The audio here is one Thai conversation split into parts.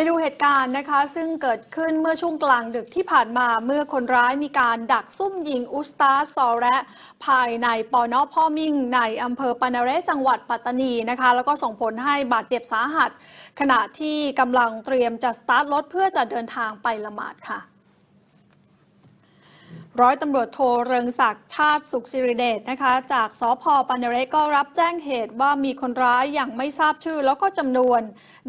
ไปดูเหตุการณ์นะคะซึ่งเกิดขึ้นเมื่อช่วงกลางดึกที่ผ่านมาเมื่อคนร้ายมีการดักซุ่มยิงอุสตาซอระภายในปอนอพ่อมิ่ง ใน อำเภอปานาเร จังหวัดปัตตานีนะคะ แล้วก็ส่งผลให้บาดเจ็บสาหัส ขณะที่กำลังเตรียมจะสตาร์ทรถเพื่อจะเดินทางไปละหมาดค่ะร้อยตำรวจโทเริงศักดิ์ชาติสุขสิริเดชนะคะจากสอพอปันเรกก็รับแจ้งเหตุว่ามีคนร้ายอย่างไม่ทราบชื่อแล้วก็จำนวน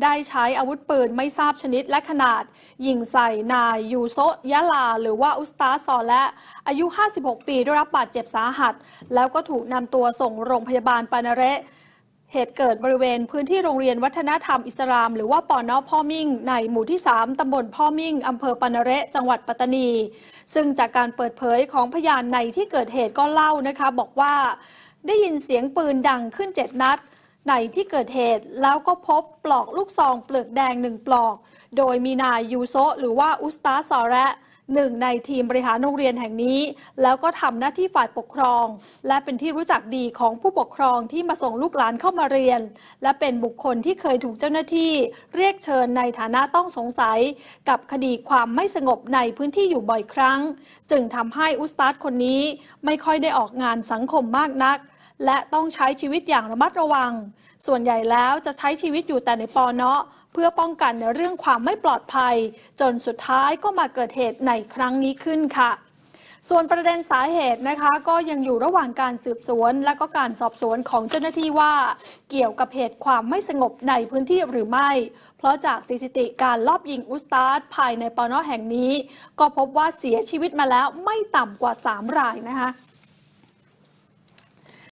ได้ใช้อาวุธปืนไม่ทราบชนิดและขนาดยิงใส่นาย ยูโซยะลาหรือว่าอุสตาซอและอายุ 56 ปีได้รับบาดเจ็บสาหัส แล้วก็ถูกนำตัวส่งโรงพยาบาลปันเรเหตุเกิดบริเวณพื้นที่โรงเรียนวัฒนธรรมอิสลามหรือว่าปอนอพ่อมิ่ง ในหมู่ที่ 3 ตำบลพ่อมิ่งอำเภอปนเระจังหวัดปัตตานี ซึ่งจากการเปิดเผยของพยานในที่เกิดเหตุก็เล่านะคะบอกว่าได้ยินเสียงปืนดังขึ้น 7 นัด ในที่เกิดเหตุแล้วก็พบปลอกลูกซองเปลือกแดงหนึ่งปลอก โดยมีนายยูโซหรือว่าอุสตาซอระหนึ่งในทีมบริหารโรงเรียนแห่งนี้ แล้วก็ทำหน้าที่ฝ่ายปกครอง และเป็นที่รู้จักดีของผู้ปกครองที่มาส่งลูกหลานเข้ามาเรียน และเป็นบุคคลที่เคยถูกเจ้าหน้าที่ เรียกเชิญในฐานะต้องสงสัย กับคดีความไม่สงบในพื้นที่อยู่บ่อยครั้ง จึงทำให้อุสตาดคนนี้ไม่ค่อยได้ออกงานสังคมมากนักและต้องใช้ชีวิตอย่างระมัดระวัง ส่วนใหญ่แล้วจะใช้ชีวิตอยู่แต่ในปอเนาะเพื่อป้องกันในเรื่องความไม่ปลอดภัย จนสุดท้ายก็มาเกิดเหตุในครั้งนี้ขึ้นค่ะ ส่วนประเด็นสาเหตุนะคะ ก็ยังอยู่ระหว่างการสืบสวน และก็การสอบสวนของเจ้าหน้าที่ว่า เกี่ยวกับเหตุความไม่สงบในพื้นที่หรือไม่ เพราะจากสถิติการลอบยิงอุสตาดภายในปอนอแห่งนี้ ก็พบว่าเสียชีวิตมาแล้วไม่ต่ำกว่า 3รายนะคะ